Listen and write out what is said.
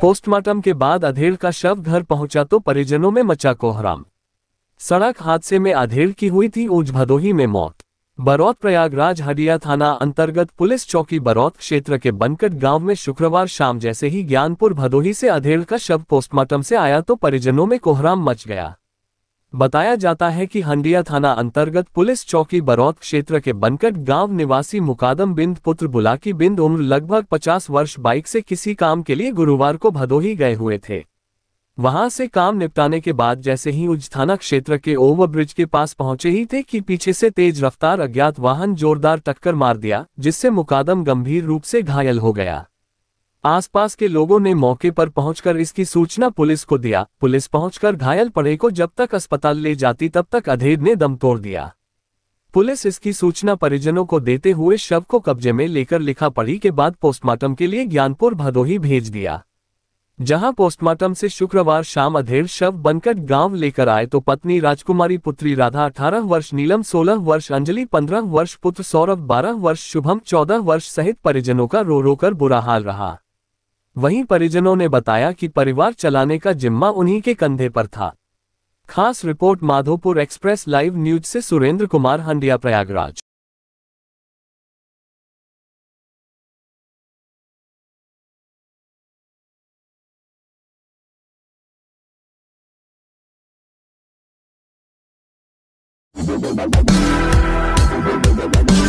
Postmortem के बाद अधेड़ का शव घर पहुंचा तो परिजनों में मचा कोहराम सड़क हादसे में अधेड़ की हुई थी ऊंच भदोही में मौत बरौत प्रयागराज हडिया थाना अंतर्गत पुलिस चौकी बरौत क्षेत्र के बनकट गांव में शुक्रवार शाम जैसे ही ज्ञानपुर भदोही से अधेड़ का शव पोस्टमार्टम से आया तो परिजनों में कोहराम मच गया बताया जाता है कि हंडिया थाना अंतर्गत पुलिस चौकी बरौत क्षेत्र के बनकट गांव निवासी मुकादम बिंद पुत्र बुलाकी बिंद उम्र लगभग 50 वर्ष बाइक से किसी काम के लिए गुरुवार को भदोही गए हुए थे वहां से काम निपटाने के बाद जैसे ही उज थाना क्षेत्र के ओवरब्रिज के पास पहुंचे ही थे कि पीछे से तेज रफ्तार अज्ञात वाहन जोरदार टक्कर मार दिया जिससे मुकादम गंभीर रूप से घायल हो गया आसपास के लोगों ने मौके पर पहुंचकर इसकी सूचना पुलिस को दिया पुलिस पहुंचकर घायल पड़े को जब तक अस्पताल ले जाती तब तक अधेर ने दम तोड़ दिया पुलिस इसकी सूचना परिजनों को देते हुए शव को कब्जे में लेकर लिखा पड़ी के बाद पोस्टमार्टम के लिए ज्ञानपुर भदोही भेज दिया जहां पोस्टमार्टम से शुक्रवार शाम अधेर शव बनकर गांव लेकर आए तो पत्नी राजकुमारी पुत्री राधा अठारह वर्ष नीलम सोलह वर्ष अंजलि पंद्रह वर्ष पुत्र सौरभ बारह वर्ष शुभम चौदह वर्ष सहित परिजनों का रो रो कर बुरा हाल रहा वहीं परिजनों ने बताया कि परिवार चलाने का जिम्मा उन्हीं के कंधे पर था खास report Madhopur express live news से सुरेंद्र कुमार हंडिया Prayagraj We'll be right back.